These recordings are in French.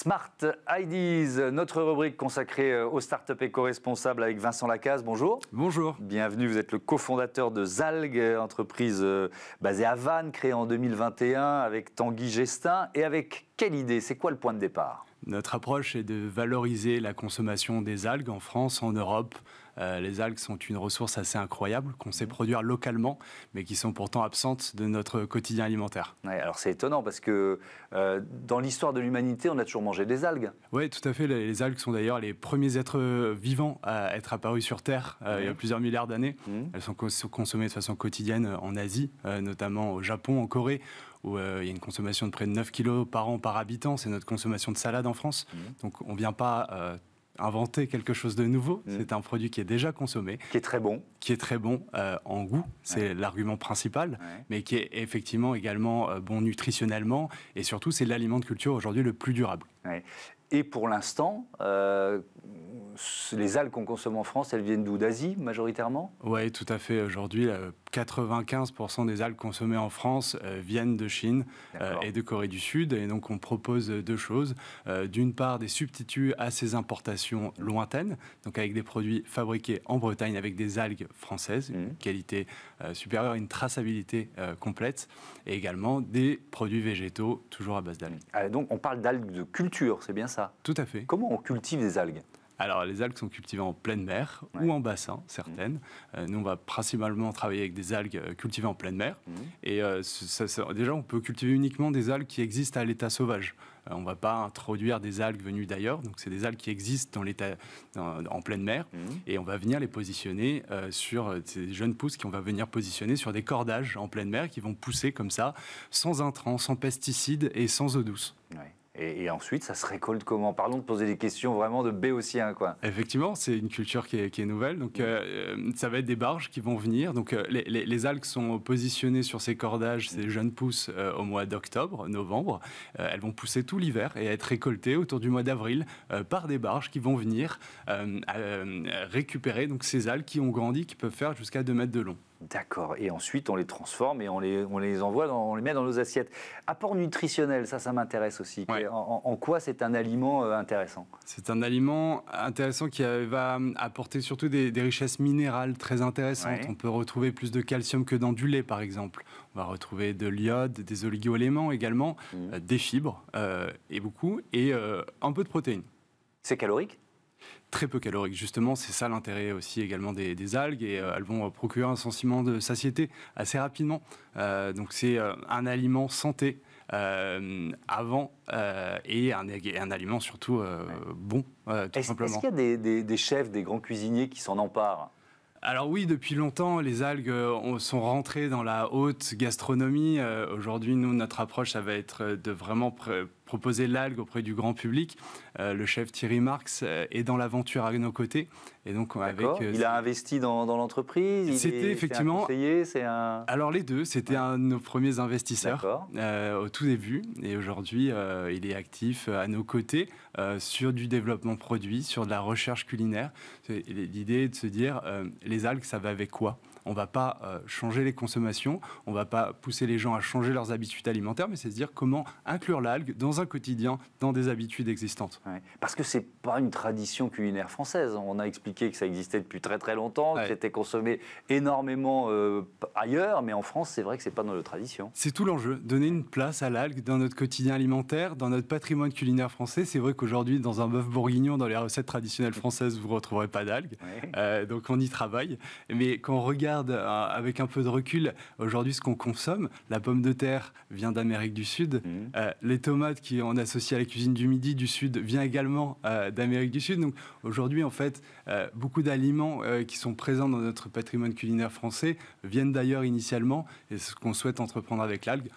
Smart IDs, notre rubrique consacrée euh, aux startups éco-responsables avec Vincent Lacaze. Bonjour. Bonjour. Bienvenue, vous êtes le cofondateur de Zalg, euh, entreprise euh, basée à Vannes, créée en 2021 avec Tanguy Gestin. Et avec quelle idée C'est quoi le point de départ Notre approche est de valoriser la consommation des algues en France, en Europe, euh, les algues sont une ressource assez incroyable qu'on sait mhm. produire localement, mais qui sont pourtant absentes de notre quotidien alimentaire. alors c'est étonnant parce que euh, dans l'histoire de l'humanité, on a toujours mangé des algues. Oui, tout à fait. Les, algues sont d'ailleurs les premiers êtres euh, vivants à être apparus sur Terre il y a plusieurs milliards d'années. Mhm. Elles sont consommées de façon quotidienne en Asie, notamment au Japon, en Corée, où il y a une consommation de près de 9 kg par an par habitant. C'est notre consommation de salade en France. Mhm. Donc on ne vient pas inventer quelque chose de nouveau. Mm. C'est un produit qui est déjà consommé. Qui est très bon. Qui est très bon euh, en goût, c'est l'argument principal, mais qui est effectivement également euh, bon nutritionnellement. Et surtout, c'est l'aliment de culture aujourd'hui le plus durable. Et pour l'instant, euh, les algues qu'on consomme en France, elles viennent d'où D'Asie, majoritairement Oui, tout à fait. Aujourd'hui, 95% euh, des algues consommées en France euh, viennent de Chine euh, et de Corée du Sud. Et donc, on propose deux choses. D'une part, des substituts à ces importations lointaines, donc avec des produits fabriqués en Bretagne avec des algues françaises, une mmh. qualité supérieure, une traçabilité complète, et également des produits végétaux, toujours à base d'algues. Mmh. Ah, donc, on parle d'algues de culture, c'est bien ça Tout à fait. Comment on cultive des algues alors, les algues sont cultivées en pleine mer ou en bassin, certaines. Mm. Euh, nous, on va principalement travailler avec des algues euh, cultivées en pleine mer. Mm. Et euh, déjà, on peut cultiver uniquement des algues qui existent à l'état sauvage. On ne va pas introduire des algues venues d'ailleurs, donc c'est des algues qui existent dans l'état, en pleine mer, mm. et on va venir les positionner sur ces jeunes pousses qu'on va venir positionner sur des cordages en pleine mer qui vont pousser comme ça, sans intrants, sans pesticides et sans eau douce. Et, ensuite, ça se récolte comment Parlons de poser des questions vraiment de béotien, quoi. Effectivement, c'est une culture qui est, nouvelle. Donc, mm. euh, ça va être des barges qui vont venir. Donc, euh, les, algues sont positionnées sur ces cordages, ces mm. jeunes pousses, euh, au mois d'octobre, novembre. elles vont pousser tout l'hiver et être récoltées autour du mois d'avril par des barges qui vont venir récupérer donc ces algues qui ont grandi, qui peuvent faire jusqu'à 2 mètres de long. D'accord. Et ensuite, on les transforme et on les, on les envoie, on les met dans nos assiettes. Apport nutritionnel, ça, ça m'intéresse aussi. En, quoi c'est un aliment euh, intéressant C'est un aliment intéressant qui euh, va apporter surtout des, richesses minérales très intéressantes. On peut retrouver plus de calcium que dans du lait, par exemple. On va retrouver de l'iode, des oligoéléments également, mmh. euh, des fibres et beaucoup, et un peu de protéines. C'est calorique très peu calorique. Justement, c'est ça l'intérêt aussi également des, algues et euh, elles vont euh, procurer un sentiment de satiété assez rapidement. Euh, donc c'est un aliment santé avant et un, un, aliment surtout bon, tout est simplement. Est-ce qu'il y a des, chefs, des grands cuisiniers qui s'en emparent alors oui, depuis longtemps, les algues sont rentrées dans la haute gastronomie. Aujourd'hui, nous, notre approche, ça va être de vraiment proposer l'algue auprès du grand public. Euh, le chef Thierry Marx euh, est dans l'aventure à nos côtés. Et donc, avec, il a investi dans, l'entreprise C'était effectivement. C'est un, Alors, les deux. C'était un de nos premiers investisseurs euh, au tout début. Et aujourd'hui, il est actif à nos côtés sur du développement produit, sur de la recherche culinaire. L'idée est de se dire les algues, ça va avec quoi on ne va pas euh, changer les consommations, on ne va pas pousser les gens à changer leurs habitudes alimentaires, mais c'est se dire comment inclure l'algue dans un quotidien, dans des habitudes existantes. Parce que c'est pas une tradition culinaire française. On a expliqué que ça existait depuis très très longtemps, que c'était consommé énormément euh, ailleurs, mais en France, c'est vrai que c'est pas dans notre tradition. C'est tout l'enjeu, donner une place à l'algue dans notre quotidien alimentaire, dans notre patrimoine culinaire français. C'est vrai qu'aujourd'hui, dans un bœuf bourguignon, dans les recettes traditionnelles françaises, vous ne retrouverez pas d'algues. Euh, donc on y travaille. Mais quand on regarde euh, avec un peu de recul aujourd'hui ce qu'on consomme, la pomme de terre vient d'Amérique du Sud, mmh. euh, les tomates qui on associé à la cuisine du Midi du Sud vient également euh, d'Amérique du Sud. Donc aujourd'hui en fait beaucoup d'aliments qui sont présents dans notre patrimoine culinaire français viennent d'ailleurs initialement et ce qu'on souhaite entreprendre avec l'algue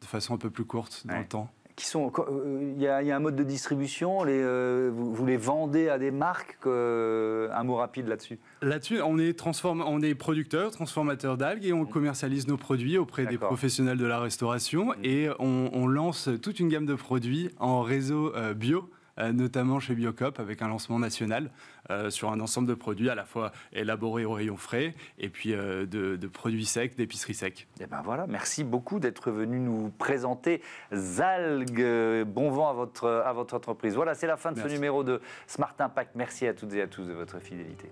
de façon un peu plus courte dans le temps qui sont. Euh, euh, il y, a, un mode de distribution. Les, euh, vous, les vendez à des marques. un mot rapide là-dessus. Là-dessus, on est transforme, on est producteur, transformateur d'algues et on mm. commercialise nos produits auprès des professionnels de la restauration mm. et on, lance toute une gamme de produits en réseau bio euh, notamment chez Biocop, avec un lancement national euh, sur un ensemble de produits à la fois élaborés au rayon frais et puis euh, de, produits secs, d'épicerie secs. Et eh ben voilà, merci beaucoup d'être venu nous présenter Zalg. Bon vent à votre, à votre entreprise. Voilà, c'est la fin de ce numéro de Smart Impact. Merci à toutes et à tous de votre fidélité.